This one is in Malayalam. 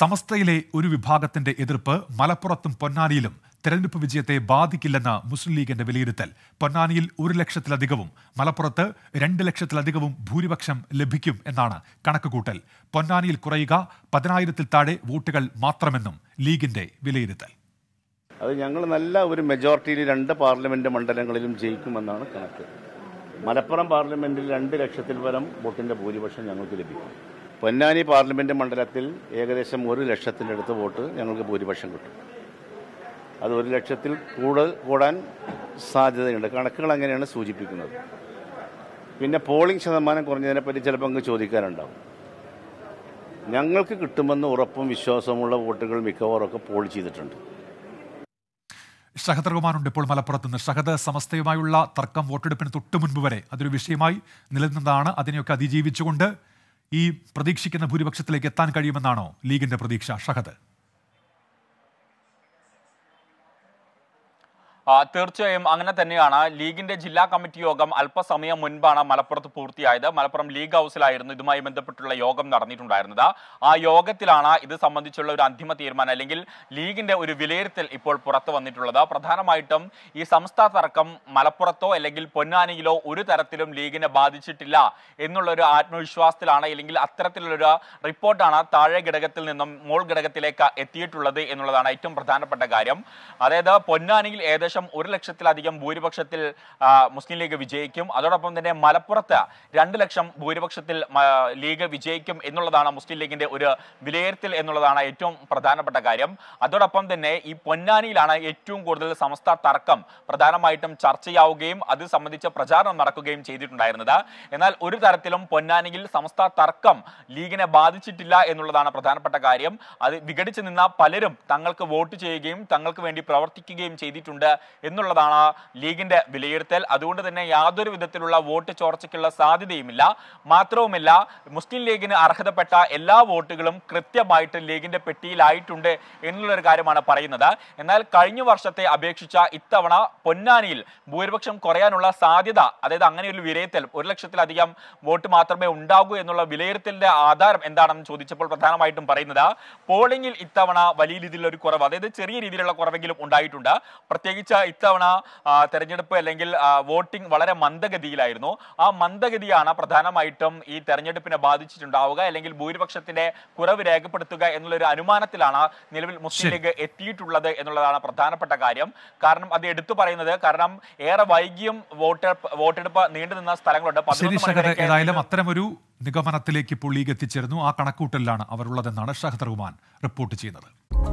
സമസ്തയിലെ ഒരു വിഭാഗത്തിന്റെ എതിർപ്പ് മലപ്പുറത്തും പൊന്നാനിയിലും തെരഞ്ഞെടുപ്പ് വിജയത്തെ ബാധിക്കില്ലെന്ന മുസ്ലിം ലീഗിന്റെ വിലയിരുത്തൽ പൊന്നാനിയിൽ ഒരു ലക്ഷത്തിലധികവും മലപ്പുറത്ത് രണ്ട് ലക്ഷത്തിലധികവും ഭൂരിപക്ഷം ലഭിക്കും എന്നാണ് കണക്കുകൂട്ടൽ പൊന്നാനിയിൽ കുറയുക പതിനായിരത്തിൽ താഴെ വോട്ടുകൾ മാത്രമെന്നും ലീഗിന്റെ വിലയിരുത്തൽ അത് ഞങ്ങൾ നല്ല ഒരു മെജോറിറ്റിയിൽ രണ്ട് പാർലമെന്റ് മണ്ഡലങ്ങളിലും ജയിക്കുമെന്നാണ് കണക്ക് മലപ്പുറം പാർലമെന്റിൽ രണ്ട് ലക്ഷത്തിൽ പരം വോട്ടിന്റെ ഭൂരിപക്ഷം ഞങ്ങൾക്ക് ലഭിക്കും പൊന്നാനി പാർലമെൻറ്റ് മണ്ഡലത്തിൽ ഏകദേശം ഒരു ലക്ഷത്തിനടുത്ത് വോട്ട് ഞങ്ങൾക്ക് ഭൂരിപക്ഷം കിട്ടും അത് ഒരു ലക്ഷത്തിൽ കൂടുതൽ കൂടാൻ സാധ്യതയുണ്ട് കണക്കുകൾ അങ്ങനെയാണ് സൂചിപ്പിക്കുന്നത് പിന്നെ പോളിംഗ് ശതമാനം കുറഞ്ഞതിനെപ്പറ്റി ചിലപ്പോൾ അങ്ങ് ചോദിക്കാനുണ്ടാവും ഞങ്ങൾക്ക് കിട്ടുമെന്ന് ഉറപ്പും വിശ്വാസമുള്ള വോട്ടുകൾ മിക്കവാറും ഒക്കെ പോൾ ചെയ്തിട്ടുണ്ട് ഷഹദർ കുമാറുണ്ട് ഇപ്പോൾ മലപ്പുറത്ത് നിന്ന് ശഹദ് സമസ്തയുമായുള്ള തർക്കം വോട്ടെടുപ്പിന് തൊട്ടു മുൻപ് വരെ അതൊരു വിഷയമായി നിലനിന്നതാണ് അതിനെയൊക്കെ അതിജീവിച്ചുകൊണ്ട് ഈ പ്രതീക്ഷിക്കുന്ന ഭൂരിപക്ഷത്തിലേക്ക് എത്താൻ കഴിയുമെന്നാണോ ലീഗിന്റെ പ്രതീക്ഷ ഷഹദ് തീർച്ചയായും അങ്ങനെ തന്നെയാണ് ലീഗിന്റെ ജില്ലാ കമ്മിറ്റി യോഗം അല്പസമയം മുൻപാണ് മലപ്പുറത്ത് പൂർത്തിയായത് മലപ്പുറം ലീഗ് ഹൗസിലായിരുന്നു ഇതുമായി ബന്ധപ്പെട്ടുള്ള യോഗം നടന്നിട്ടുണ്ടായിരുന്നത് ആ യോഗത്തിലാണ് ഇത് സംബന്ധിച്ചുള്ള ഒരു അന്തിമ തീരുമാനം അല്ലെങ്കിൽ ലീഗിന്റെ ഒരു വിലയിരുത്തൽ ഇപ്പോൾ പുറത്തു വന്നിട്ടുള്ളത് പ്രധാനമായിട്ടും ഈ സംസ്ഥാന തർക്കം മലപ്പുറത്തോ അല്ലെങ്കിൽ പൊന്നാനിയിലോ ഒരു തരത്തിലും ലീഗിനെ ബാധിച്ചിട്ടില്ല എന്നുള്ള ഒരു ആത്മവിശ്വാസത്തിലാണ് അല്ലെങ്കിൽ അത്തരത്തിലുള്ളൊരു റിപ്പോർട്ടാണ് താഴെ ഘടകത്തിൽ നിന്നും മോൾ ഘടകത്തിലേക്ക് എത്തിയിട്ടുള്ളത് എന്നുള്ളതാണ് ഏറ്റവും പ്രധാനപ്പെട്ട കാര്യം അതായത് പൊന്നാനിയിൽ ഏകദേശം ഏകദേശം ഒരു ലക്ഷത്തിലധികം ഭൂരിപക്ഷത്തിൽ മുസ്ലിം ലീഗ് വിജയിക്കും അതോടൊപ്പം തന്നെ മലപ്പുറത്ത് രണ്ട് ലക്ഷം ഭൂരിപക്ഷത്തിൽ ലീഗ് വിജയിക്കും എന്നുള്ളതാണ് മുസ്ലിം ലീഗിന്റെ ഒരു വിലയിരുത്തൽ എന്നുള്ളതാണ് ഏറ്റവും പ്രധാനപ്പെട്ട കാര്യം അതോടൊപ്പം തന്നെ ഈ പൊന്നാനിയിലാണ് ഏറ്റവും കൂടുതൽ സമസ്ത തർക്കം പ്രധാനമായിട്ടും ചർച്ചയാവുകയും അത് സംബന്ധിച്ച പ്രചാരണം നടക്കുകയും ചെയ്തിട്ടുണ്ടായിരുന്നത് എന്നാൽ ഒരു തരത്തിലും പൊന്നാനിയിൽ സമസ്ത തർക്കം ലീഗിനെ ബാധിച്ചിട്ടില്ല എന്നുള്ളതാണ് പ്രധാനപ്പെട്ട കാര്യം അത് വിഘടിച്ചു നിന്ന പലരും തങ്ങൾക്ക് വോട്ട് ചെയ്യുകയും തങ്ങൾക്ക് വേണ്ടി പ്രവർത്തിക്കുകയും ചെയ്തിട്ടുണ്ട് എന്നുള്ളതാണ് ലീഗിന്റെ വിലയിരുത്തൽ അതുകൊണ്ട് തന്നെ യാതൊരു വിധത്തിലുള്ള വോട്ട് ചോർച്ചയ്ക്കുള്ള സാധ്യതയുമില്ല മാത്രവുമല്ല മുസ്ലിം ലീഗിന് അർഹതപ്പെട്ട എല്ലാ വോട്ടുകളും കൃത്യമായിട്ട് ലീഗിന്റെ പെട്ടിയിലായിട്ടുണ്ട് എന്നുള്ളൊരു കാര്യമാണ് പറയുന്നത് എന്നാൽ കഴിഞ്ഞ വർഷത്തെ അപേക്ഷിച്ച ഇത്തവണ പൊന്നാനിയിൽ ഭൂരിപക്ഷം കുറയാനുള്ള സാധ്യത അതായത് അങ്ങനെ ഒരു വിലയിരുത്തൽ ഒരു ലക്ഷത്തിലധികം വോട്ട് മാത്രമേ ഉണ്ടാകൂ എന്നുള്ള വിലയിരുത്തലിന്റെ ആധാരം എന്താണെന്ന് ചോദിച്ചപ്പോൾ പ്രധാനമായിട്ടും പറയുന്നത് പോളിംഗിൽ ഇത്തവണ വലിയ രീതിയിലുള്ള ഒരു കുറവ് അതായത് ചെറിയ രീതിയിലുള്ള കുറവെങ്കിലും ഉണ്ടായിട്ടുണ്ട് പ്രത്യേകിച്ച് ഇത്തവണ തെരഞ്ഞെടുപ്പ് അല്ലെങ്കിൽ വോട്ടിംഗ് വളരെ മന്ദഗതിയിലായിരുന്നു ആ മന്ദഗതിയാണ് പ്രധാനമായിട്ടും ഈ തെരഞ്ഞെടുപ്പിനെ ബാധിച്ചിട്ടുണ്ടാവുക അല്ലെങ്കിൽ ഭൂരിപക്ഷത്തിന്റെ കുറവ് രേഖപ്പെടുത്തുക എന്നുള്ളൊരു അനുമാനത്തിലാണ് നിലവിൽ മുസ്ലിം ലീഗ് എത്തിയിട്ടുള്ളത് എന്നുള്ളതാണ് പ്രധാനപ്പെട്ട കാര്യം കാരണം അത് എടുത്തു പറയുന്നത് കാരണം ഏറെ വൈകിയും വോട്ട് വോട്ടെടുപ്പ് നീണ്ടുനിന്ന സ്ഥലങ്ങളുണ്ട് ഏതായാലും അത്തരമൊരു നിഗമനത്തിലേക്ക് ഇപ്പോൾ ലീഗ് എത്തിച്ചേരുന്നു ആ കണക്കൂട്ടലിലാണ് അവരുള്ളതെന്നാണ് ഷഹദർ റഹ്മാൻ റിപ്പോർട്ട് ചെയ്യുന്നത്